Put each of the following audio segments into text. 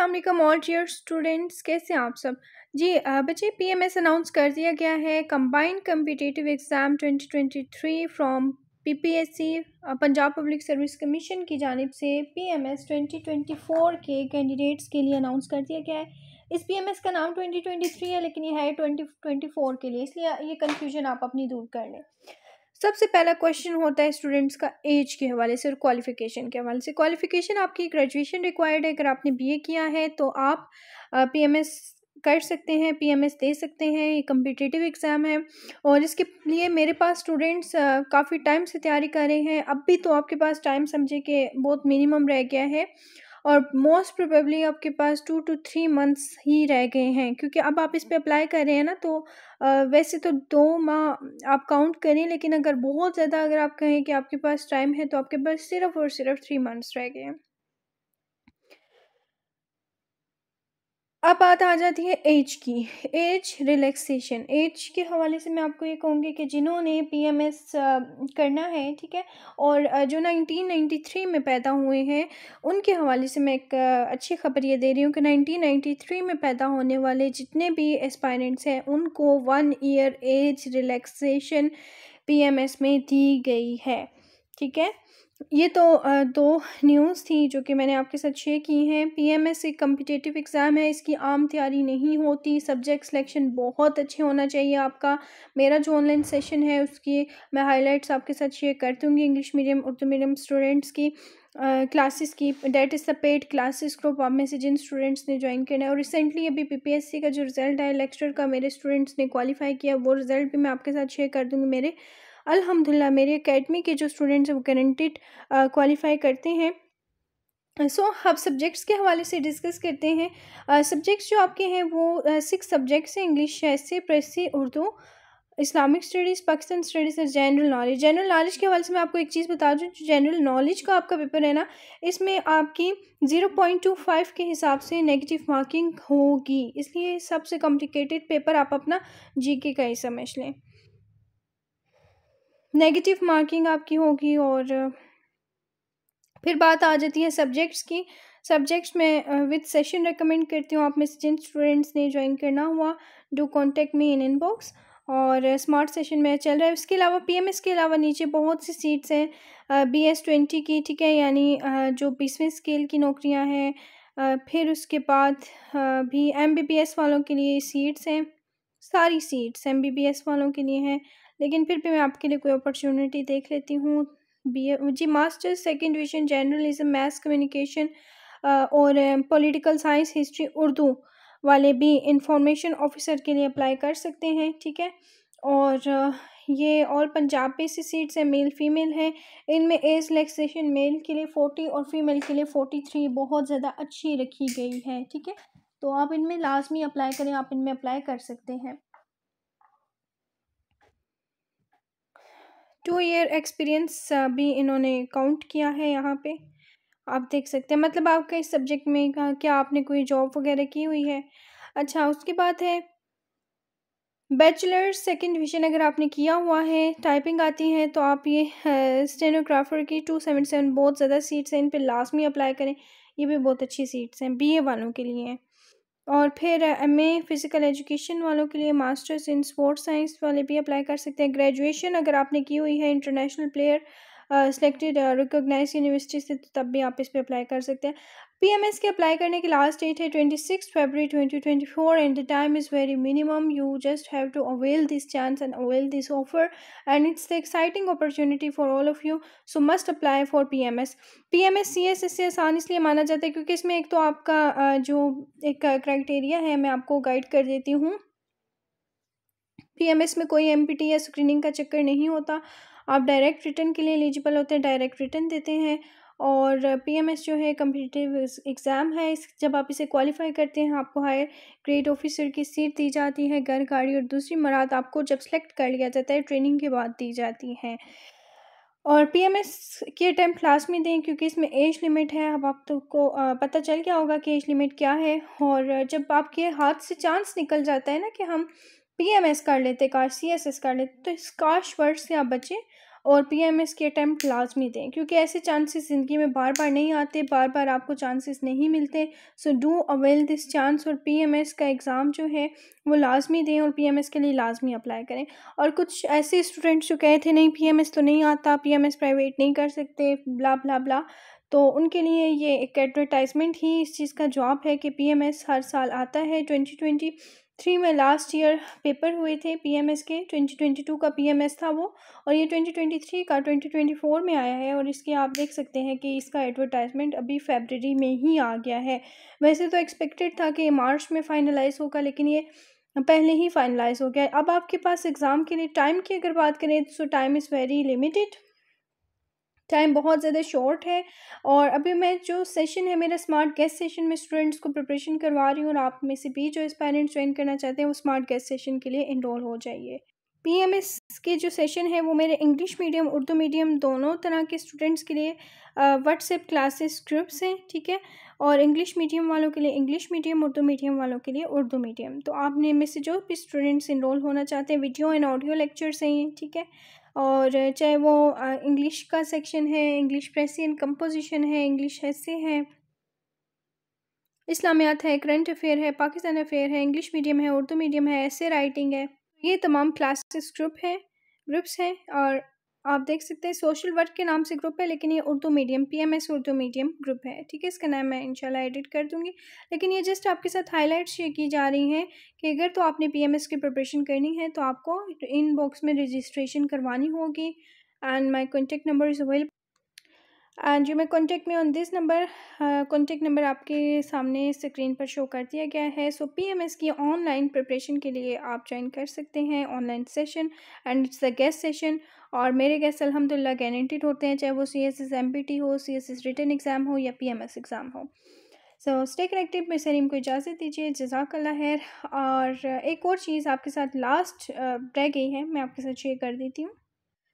Aslam all chair students कैसे हैं आप सब जी बच्चे पीएमएस अनाउंस कर दिया गया है combined competitive exam 2023 from PPSC Punjab public service commission की जानब से पीएमएस 2024 के कैंडिडेट्स के लिए अनाउंस कर दिया गया है इस पीएमएस का नाम 2023 है लेकिन ये है 2024 के लिए इसलिए ये कन्फ्यूजन आप अपनी दूर कर लें सबसे पहला क्वेश्चन होता है स्टूडेंट्स का एज के हवाले से और क्वालिफिकेशन के हवाले से क्वालिफिकेशन आपकी ग्रेजुएशन रिक्वायर्ड है अगर आपने बीए किया है तो आप पीएमएस कर सकते हैं पीएमएस दे सकते हैं ये कम्पिटिटिव एग्ज़ाम है और इसके लिए मेरे पास स्टूडेंट्स काफ़ी टाइम से तैयारी कर रहे हैं अब भी तो आपके पास टाइम समझे कि बहुत मिनिमम रह गया है और मोस्ट प्रोबेबली आपके पास टू टू थ्री मंथ्स ही रह गए हैं क्योंकि अब आप इस पे अप्लाई कर रहे हैं ना तो आ, वैसे तो दो माह आप काउंट करें लेकिन अगर बहुत ज़्यादा अगर आप कहें कि आपके पास टाइम है तो आपके पास सिर्फ़ और सिर्फ़ थ्री मंथ्स रह गए हैं अब बात आ जाती है एज की एज रिलैक्सेशन एज के हवाले से मैं आपको ये कहूँगी कि जिन्होंने पीएमएस करना है ठीक है और जो 1993 में पैदा हुए हैं उनके हवाले से मैं एक अच्छी खबर ये दे रही हूँ कि 1993 में पैदा होने वाले जितने भी एस्पायरेंट्स हैं उनको one year age relaxation PMS में दी गई है ठीक है ये तो दो न्यूज़ थी जो कि मैंने आपके साथ शेयर की हैं पीएमएस एक कम्पिटिटिव एग्ज़ाम है इसकी आम तैयारी नहीं होती सब्जेक्ट सिलेक्शन बहुत अच्छे होना चाहिए आपका मेरा जो ऑनलाइन सेशन है उसकी मैं हाइलाइट्स आपके साथ शेयर कर दूँगी English medium Urdu medium students की क्लासेस uh, की date is the paid classes group आप में से जिन स्टूडेंट्स ने ज्वाइन करना है और रिसेंटली अभी पीपीएससी का जो रिज़ल्ट है लेक्चर का मेरे स्टूडेंट्स ने क्वालिफाई किया वो रिज़ल्ट भी मैं आपके साथ शेयर कर दूँगी मेरे अल्हम्दुलिल्लाह मेरे एकेडमी के जो स्टूडेंट्स हैं वो गारंटेड क्वालिफाई करते हैं सो so, हम सब्जेक्ट्स के हवाले से डिस्कस करते हैं सब्जेक्ट्स uh, जो आपके हैं वो सिक्स सब्जेक्ट्स हैं English essay precis Urdu Islamic studies Pakistan studies और जनरल नॉलेज जनरल नॉलेज के हवाले से मैं आपको एक चीज़ बता दूँ जो जनरल नॉलेज का आपका पेपर है ना इसमें आपकी ज़ीरो पॉइंट टू फाइव के हिसाब से नेगेटिव मार्किंग होगी इसलिए सबसे कॉम्प्लिकेटेड पेपर आप अपना के का ही समझ लें नेगेटिव मार्किंग आपकी होगी और फिर बात आ जाती है सब्जेक्ट्स की सब्जेक्ट्स में विद सेशन रेकमेंड करती हूँ आप में से जिन स्टूडेंट्स ने ज्वाइन करना हुआ do contact me in inbox और स्मार्ट सेशन में चल रहा है उसके अलावा पीएमएस के अलावा नीचे बहुत सी सीट्स हैं बी एस ट्वेंटी की ठीक है यानी जो बीसवें स्केल की नौकरियां हैं फिर उसके बाद भी एम बी बी एस वालों के लिए सीट्स हैं सारी seats M B B S वालों के लिए हैं लेकिन फिर भी मैं आपके लिए कोई अपॉर्चुनिटी देख लेती हूँ B A G masters second division journalism math communication और पॉलिटिकल साइंस हिस्ट्री उर्दू वाले भी इंफॉर्मेशन ऑफिसर के लिए अप्लाई कर सकते हैं ठीक है और ये ऑल पंजाब पे सी सीट्स हैं मेल फीमेल हैं इनमें एज रिलैक्सेशन मेल के लिए फोर्टी और फीमेल के लिए फोर्टी थ्री बहुत ज़्यादा अच्छी रखी गई है ठीक है तो आप इनमें लाजमी अप्लाई करें आप इनमें अप्लाई कर सकते हैं टू ईयर एक्सपीरियंस भी इन्होंने काउंट किया है यहाँ पे आप देख सकते हैं मतलब आपका इस सब्जेक्ट में कहा क्या आपने कोई जॉब वगैरह की हुई है अच्छा उसके बाद है बैचलर सेकंड विजन अगर आपने किया हुआ है टाइपिंग आती है तो आप ये स्टेनोग्राफर की टू सेवन सेवन बहुत ज़्यादा सीट्स हैं इन पर लास्ट में अप्लाई करें ये भी बहुत अच्छी सीट्स हैं ए वालों के लिए हैं और फिर एम ए फ़िज़िकल एजुकेशन वालों के लिए मास्टर्स इन स्पोर्ट्स साइंस वाले भी अप्लाई कर सकते हैं ग्रेजुएशन अगर आपने की हुई है international player selected recognize university से तो तब भी आप इस पर अप्लाई कर सकते हैं पीएमएस के अप्लाई करने की लास्ट डेट है twenty six February twenty twenty four and the time is very minimum you just have to avail this chance and avail this offer and it's the exciting opportunity for all of you so must apply for P M S P M S C S इससे आसान इसलिए माना जाता है क्योंकि इसमें एक तो आपका जो एक क्राइटेरिया है मैं आपको गाइड कर देती हूँ एस में कोई टी या स्क्रीनिंग का चक्कर नहीं होता आप डायरेक्ट रिटर्न के लिए एलिजिबल होते हैं डायरेक्ट रिटर्न देते हैं और पीएमएस जो है कम्पिटिटिव एग्ज़ाम है इस जब आप इसे क्वालिफाई करते हैं आपको हायर ग्रेड ऑफिसर की सीट दी जाती है घर गाड़ी और दूसरी मराद आपको जब सेलेक्ट कर लिया जाता है ट्रेनिंग के बाद दी जाती है और पीएमएस के अटैम्प्ट लास्ट में दें क्योंकि इसमें एज लिमिट है अब आप तो को पता चल गया होगा कि एज लिमिट क्या है और जब आपके हाथ से चांस निकल जाता है ना कि हम पीएमएस कर लेते कार सीएसएस कर लेते तो इस काश वर्ड से आप बचें और पीएमएस के अटैम्प्ट लाजमी दें क्योंकि ऐसे चांसेस ज़िंदगी में बार बार नहीं आते बार बार आपको चांसेस नहीं मिलते so do avail this chance और पीएमएस का एग्ज़ाम जो है वो लाजमी दें और पीएमएस के लिए लाजमी अप्लाई करें और कुछ ऐसे स्टूडेंट्स जो कहे थे नहीं एस तो नहीं आता एस प्राइवेट नहीं कर सकते ब्ला ब्ला ब्ला तो उनके लिए ये एक एडवर्टाइजमेंट ही इस चीज़ का जॉब है कि एस हर साल आता है ट्वेंटी ट्वेंटी थ्री में लास्ट ईयर पेपर हुए थे पीएमएस के ट्वेंटी ट्वेंटी टू का पीएमएस था वो और ये ट्वेंटी ट्वेंटी थ्री का ट्वेंटी ट्वेंटी फोर में आया है और इसके आप देख सकते हैं कि इसका एडवर्टाइजमेंट अभी फेबररी में ही आ गया है वैसे तो एक्सपेक्टेड था कि मार्च में फाइनलाइज होगा लेकिन ये पहले ही फाइनलाइज हो गया अब आपके पास एग्ज़ाम के लिए टाइम की अगर बात करें तो time is very limited time बहुत ज़्यादा शॉर्ट है और अभी मैं जो सेशन है मेरा स्मार्ट गेस्ट सेशन में स्टूडेंट्स को प्रिपरेशन करवा रही हूँ और आप में से भी जो इस पेरेंट्स ज्वाइन करना चाहते हैं वो स्मार्ट गेस्ट सेशन के लिए इनरोल हो जाइए पीएमएस के जो सेशन है वो मेरे इंग्लिश मीडियम उर्दू मीडियम दोनों तरह के स्टूडेंट्स के लिए व्हाट्सएप क्लासेस ग्रुप्स हैं ठीक है और इंग्लिश मीडियम वालों के लिए इंग्लिश मीडियम उर्दू मीडियम वालों के लिए उर्दू मीडियम तो आपने में से जो भी स्टूडेंट्स इनरोल होना चाहते हैं वीडियो एंड ऑडियो लेक्चर्स हैं ठीक है और चाहे वो इंग्लिश का सेक्शन है इंग्लिश एंड कंपोजिशन है इंग्लिश ऐसे है इस्लामियात है करंट अफेयर है पाकिस्तान अफेयर है इंग्लिश मीडियम है उर्दू मीडियम है ऐसे राइटिंग है ये तमाम क्लासेस ग्रुप हैं ग्रुप्स हैं और आप देख सकते हैं सोशल वर्क के नाम से ग्रुप है लेकिन ये Urdu medium PMS Urdu medium group है ठीक है इसका नाम मैं इंशाल्लाह एडिट कर दूंगी लेकिन ये जस्ट आपके साथ हाईलाइट शेयर की जा रही हैं कि अगर तो आपने पीएमएस की प्रिपरेशन करनी है तो आपको इन बॉक्स में रजिस्ट्रेशन करवानी होगी and my contact number is available and you may contact me on this number contact number आपके सामने स्क्रीन पर शो कर दिया गया है सो पी एम एस की ऑनलाइन प्रिपरेशन के लिए आप ज्वाइन कर सकते हैं online session and it's the guest session और मेरे गैस अलहमदिल्ला गारंटीड होते हैं चाहे वो C S S M P T हो C S S written exam हो या पी एम एस एग्ज़ाम हो सो स्टे कनेक्टेड में सलीम को इजाज़त दीजिए जजाकल्ला है और एक और चीज़ आपके साथ लास्ट रह गई है मैं आपके साथ शेयर कर देती हूँ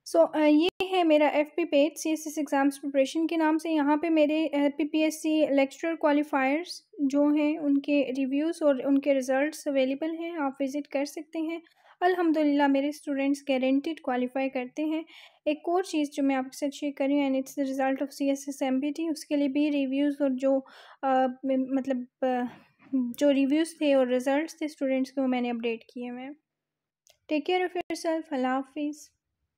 सो so, ये है मेरा F B page C S S exams preparation के नाम से यहाँ पे मेरे P P S C lecture qualifiers जो हैं उनके रिव्यूज़ और उनके रिज़ल्ट अवेलेबल हैं आप विज़िट कर सकते हैं अल्हम्दुलिल्लाह मेरे स्टूडेंट्स गारंटीड क्वालिफाई करते हैं एक और चीज़ जो मैं आपके साथ शेयर करी and it's the result of C S S M P T उसके लिए भी रिव्यूज़ और जो आ, मतलब जो रिव्यूज़ थे और रिज़ल्ट थे स्टूडेंट्स के वो मैंने अपडेट किए हुए हैं take care of yourself अल्लाह हाफिज़